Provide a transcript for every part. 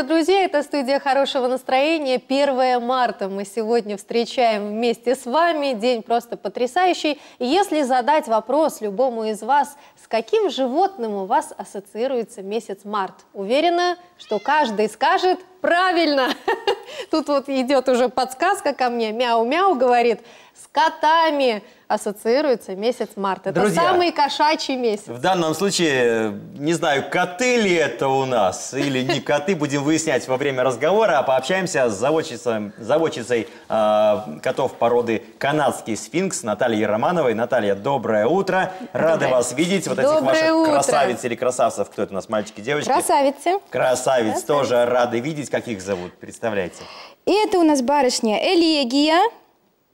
утро, друзья! Это студия хорошего настроения. 1 марта мы сегодня встречаем вместе с вами. День просто потрясающий. И если задать вопрос любому из вас, с каким животным у вас ассоциируется месяц март? Уверена, что каждый скажет правильно. Тут вот идет уже подсказка ко мне. Мяу-мяу говорит, с котами ассоциируется месяц март. Это Друзья, самый кошачий месяц. В данном случае, э, не знаю, коты ли это у нас или не коты, будем выяснять во время разговора, а пообщаемся с заводчицей, заводчицей э, котов породы канадский сфинкс Натальей Романовой. Наталья, доброе утро. Рады доброе. вас видеть. Вот доброе этих ваших утро. красавиц или красавцев, кто это у нас, мальчики, девочки? Красавицы. Красавиц, Красавицы. тоже рады видеть. Как их зовут, представляете? называется? Это у нас барышня Элегия.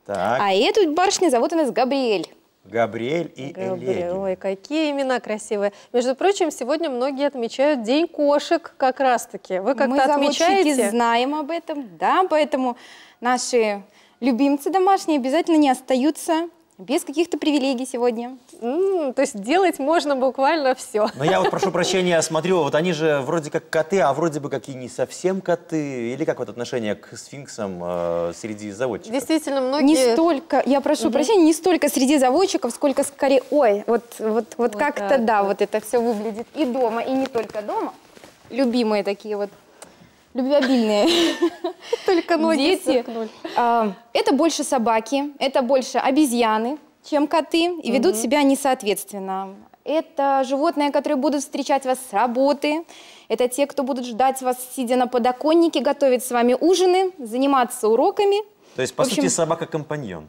Так. А эту барышню зовут у нас Габриэль. Габриэль и Габриэль. Элегия. Ой, какие имена красивые. Между прочим, сегодня многие отмечают День кошек как раз-таки. Вы как-то отмечаете? Мы, знаем об этом, да, поэтому наши любимцы домашние обязательно не остаются без каких-то привилегий сегодня. Mm, то есть делать можно буквально все. Но я вот прошу прощения, смотрю, вот они же вроде как коты, а вроде бы как и не совсем коты. Или как вот отношение к сфинксам э, среди заводчиков? Действительно, многие... Не столько, я прошу Mm -hmm. прощения, не столько среди заводчиков, сколько скорее, ой, вот, вот, вот, вот как-то да, да, вот это все выглядит и дома, и не только дома. Любимые такие вот любвеобильные. Только ноги Дети. А, это больше собаки, это больше обезьяны, чем коты, и ведут себя несоответственно. Это животные, которые будут встречать вас с работы, это те, кто будут ждать вас, сидя на подоконнике, готовить с вами ужины, заниматься уроками. То есть, по сути, собака-компаньон.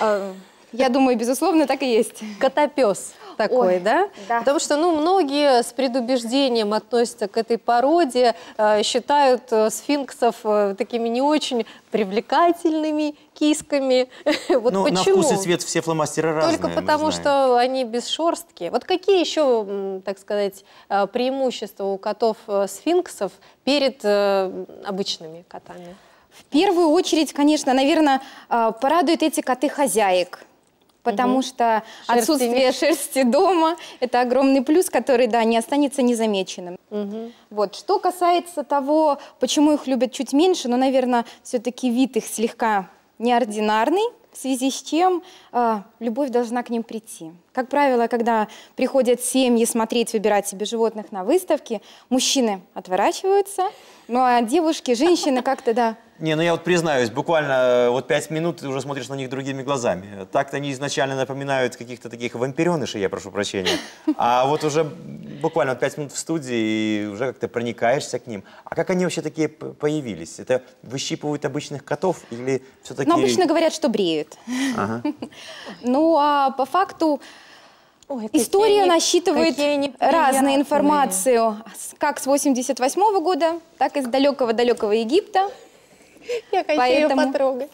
А, я думаю, безусловно, так и есть. Котопес такой, Ой, да? да? Потому что, ну, многие с предубеждением относятся к этой породе, э, считают э, сфинксов э, такими не очень привлекательными кисками. вот ну, почему? на вкус и цвет все фломастеры разные. Только потому, что они без шорстки. Вот какие еще, так сказать, преимущества у котов сфинксов перед обычными котами? В первую очередь, конечно, наверное, порадуют эти коты хозяек потому угу. что шерсти отсутствие нет. шерсти дома – это огромный плюс, который, да, не останется незамеченным. Угу. Вот. Что касается того, почему их любят чуть меньше, но, ну, наверное, все-таки вид их слегка неординарный, в связи с чем э, любовь должна к ним прийти. Как правило, когда приходят семьи смотреть, выбирать себе животных на выставке, мужчины отворачиваются, ну а девушки, женщины как-то, да, не, ну я вот признаюсь, буквально э, вот пять минут ты уже смотришь на них другими глазами. Так-то они изначально напоминают каких-то таких вампиренышей, я прошу прощения. А вот уже буквально пять минут в студии и уже как-то проникаешься к ним. А как они вообще такие появились? Это выщипывают обычных котов или все-таки... Ну, обычно говорят, что бреют. Ага. Ну, а по факту... Ой, История какие, насчитывает какие разную информацию, как с 88 -го года, так и с далекого-далекого Египта. Я хочу Поэтому... ее потрогать.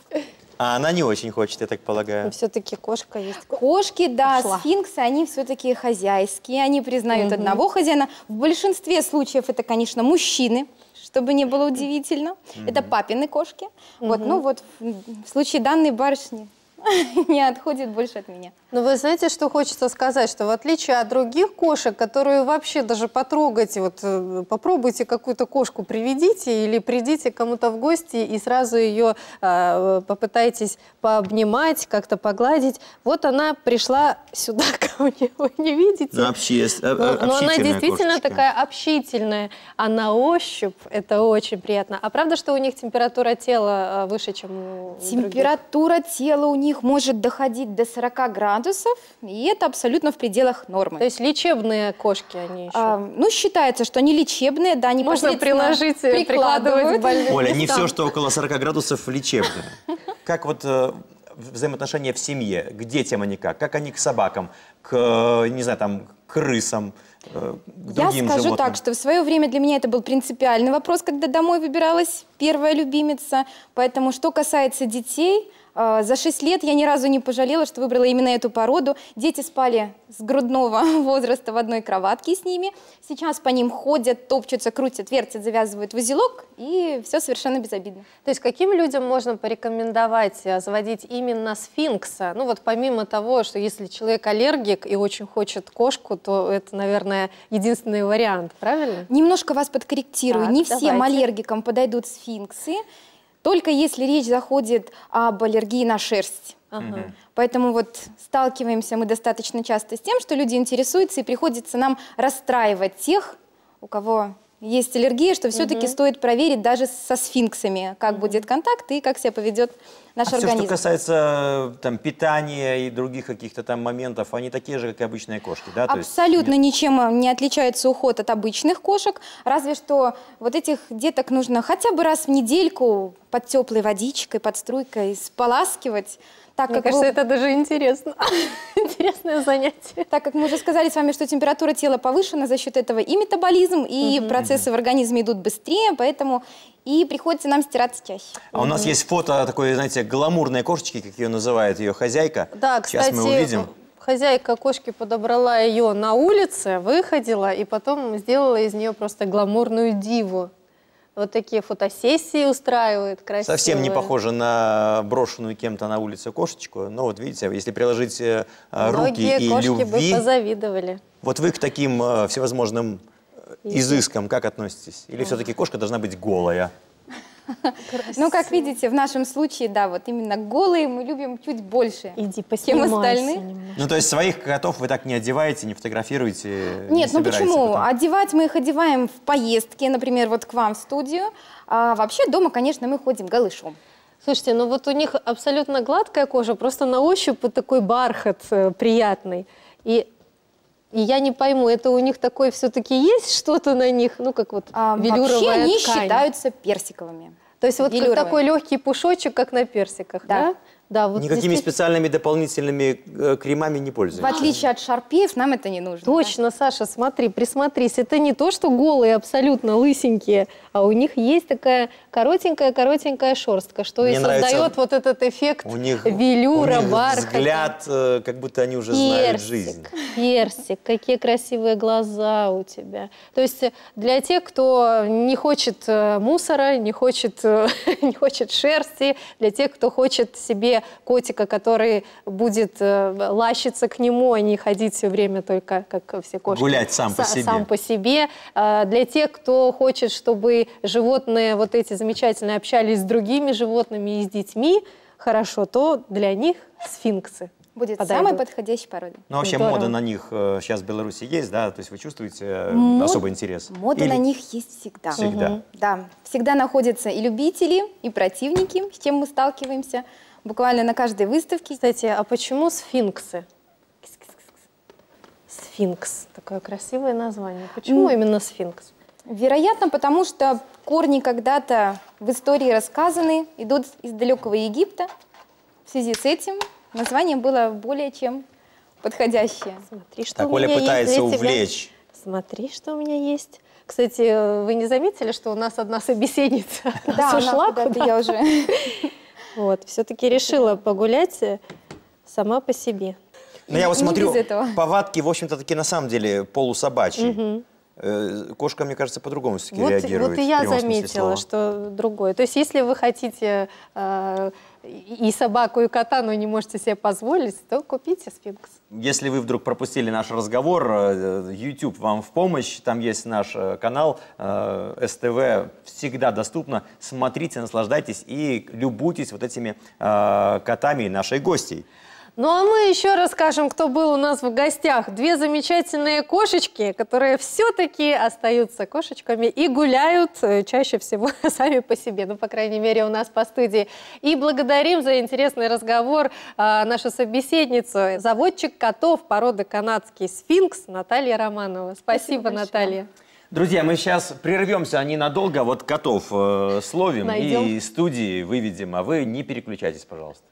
А она не очень хочет, я так полагаю. Все-таки кошка есть. Кошки, да, Ушла. сфинксы, они все-таки хозяйские, они признают угу. одного хозяина. В большинстве случаев это, конечно, мужчины, чтобы не было удивительно. Угу. Это папины кошки. Угу. Вот, ну вот в, случае данной барышни не отходит больше от меня. Но ну, вы знаете, что хочется сказать, что в отличие от других кошек, которые вообще даже потрогать, вот э, попробуйте какую-то кошку приведите или придите кому-то в гости и сразу ее э, а, попытайтесь пообнимать, как-то погладить. Вот она пришла сюда ко мне, вы не видите? Э, ну, обще... но, но она действительно кошечка. такая общительная, а на ощупь это очень приятно. А правда, что у них температура тела э, выше, чем у Температура тела у них них может доходить до 40 градусов, и это абсолютно в пределах нормы. То есть лечебные кошки они еще? А, ну, считается, что они лечебные, да, они Можно приложить, э, прикладывать. прикладывать Оля, не все, что около 40 градусов лечебное. Как вот э, взаимоотношения в семье, к детям они как, как они к собакам, к, э, не знаю, там, к крысам, к Я скажу животным. так, что в свое время для меня это был принципиальный вопрос, когда домой выбиралась первая любимица. Поэтому, что касается детей, а, за 6 лет я ни разу не пожалела, что выбрала именно эту породу. Дети спали с грудного возраста в одной кроватке с ними. Сейчас по ним ходят, топчутся, крутят, вертят, завязывают в узелок, и все совершенно безобидно. То есть каким людям можно порекомендовать э, заводить именно сфинкса? Ну вот помимо того, что если человек аллергик и очень хочет кошку, то это, наверное, единственный вариант, правильно? Немножко вас подкорректирую. Так, Не всем аллергикам подойдут сфинксы. Только если речь заходит об аллергии на шерсть. Ага. Поэтому вот сталкиваемся мы достаточно часто с тем, что люди интересуются, и приходится нам расстраивать тех, у кого есть аллергия, что все-таки угу. стоит проверить даже со сфинксами, как угу. будет контакт и как себя поведет наш а организм. Все, что касается э, там, питания и других каких-то там моментов, они такие же, как и обычные кошки, да? Абсолютно есть... ничем э, не отличается уход от обычных кошек, разве что вот этих деток нужно хотя бы раз в недельку под теплой водичкой, под струйкой споласкивать. Так Мне как кажется, вы... это даже интересно. Интересное занятие. Так как мы уже сказали с вами, что температура тела повышена, за счет этого и метаболизм, и угу. процессы в организме идут быстрее, поэтому и приходится нам стирать чаще. А у нас угу. есть фото такой, знаете, гламурной кошечки, как ее называет ее хозяйка. Да, кстати, Сейчас мы увидим. Хозяйка кошки подобрала ее на улице, выходила и потом сделала из нее просто гламурную диву вот такие фотосессии устраивает, красивые. Совсем не похоже на брошенную кем-то на улице кошечку, но ну, вот видите, если приложить э, руки и кошки любви... кошки бы позавидовали. Вот вы к таким э, всевозможным э, изыскам как относитесь? Или все-таки кошка должна быть голая? Красиво. Ну, как видите, в нашем случае, да, вот именно голые мы любим чуть больше, Иди, чем остальные. Немножко. Ну, то есть своих котов вы так не одеваете, не фотографируете? Нет, не ну почему? Потом? Одевать мы их одеваем в поездке, например, вот к вам в студию. А вообще дома, конечно, мы ходим голышом. Слушайте, ну вот у них абсолютно гладкая кожа, просто на ощупь такой бархат э, приятный. И и я не пойму, это у них такое все-таки есть что-то на них, ну как вот а, велюровая вообще ткань. они считаются персиковыми. То есть вот как такой легкий пушочек, как на персиках, да? да? Да, вот Никакими здесь... специальными дополнительными э, кремами не пользуемся. В отличие от шарпеев, нам это не нужно. Точно, да? Саша, смотри, присмотрись. Это не то, что голые, абсолютно лысенькие а у них есть такая коротенькая-коротенькая шерстка, что Мне и создает нравится, вот этот эффект у них, велюра, у них бархата. взгляд, э, как будто они уже персик, знают жизнь. Персик, какие красивые глаза у тебя. То есть э, для тех, кто не хочет э, мусора, не хочет, не хочет шерсти, для тех, кто хочет себе котика, который будет лащиться к нему, а не ходить все время только, как все кошки. Гулять сам по себе. Сам по себе. А, для тех, кто хочет, чтобы животные вот эти замечательные общались с другими животными и с детьми хорошо, то для них сфинксы. Будет подойдут. самой подходящей породой. Ну, вообще Здорово. мода на них сейчас э, в Беларуси есть, да? То есть вы чувствуете э, Мод... особый интерес? Мода Или... на них есть всегда. Всегда? Угу. Да. Всегда находятся и любители, и противники, с чем мы сталкиваемся буквально на каждой выставке. Кстати, а почему сфинксы? Сфинкс. Такое красивое название. Почему mm. именно сфинкс? Вероятно, потому что корни когда-то в истории рассказаны, идут из далекого Египта. В связи с этим название было более чем подходящее. Смотри, что так, у Оля меня пытается есть увлечь. Тебя. Смотри, что у меня есть. Кстати, вы не заметили, что у нас одна собеседница да, ушла куда-то? я уже. Вот, все-таки решила погулять э, сама по себе. Но ну, я вот смотрю, повадки, в общем-то, такие на самом деле полусобачьи. Угу. Э, кошка, мне кажется, по-другому все-таки вот, реагирует. Вот и я заметила, что другое. То есть, если вы хотите э, и собаку, и кота, но не можете себе позволить, то купите сфинкс. Если вы вдруг пропустили наш разговор, э, э, YouTube вам в помощь. Там есть наш канал э, СТВ, всегда доступно. Смотрите, наслаждайтесь и любуйтесь вот этими э, котами нашей гостей. Ну а мы еще расскажем, кто был у нас в гостях. Две замечательные кошечки, которые все-таки остаются кошечками и гуляют э, чаще всего сами по себе, ну, по крайней мере, у нас по студии. И благодарим за интересный разговор а, нашу собеседницу, заводчик котов породы канадский сфинкс Наталья Романова. Спасибо, Спасибо Наталья. Друзья, мы сейчас прервемся ненадолго, вот котов э, словим Найдем. и студии выведем, а вы не переключайтесь, пожалуйста.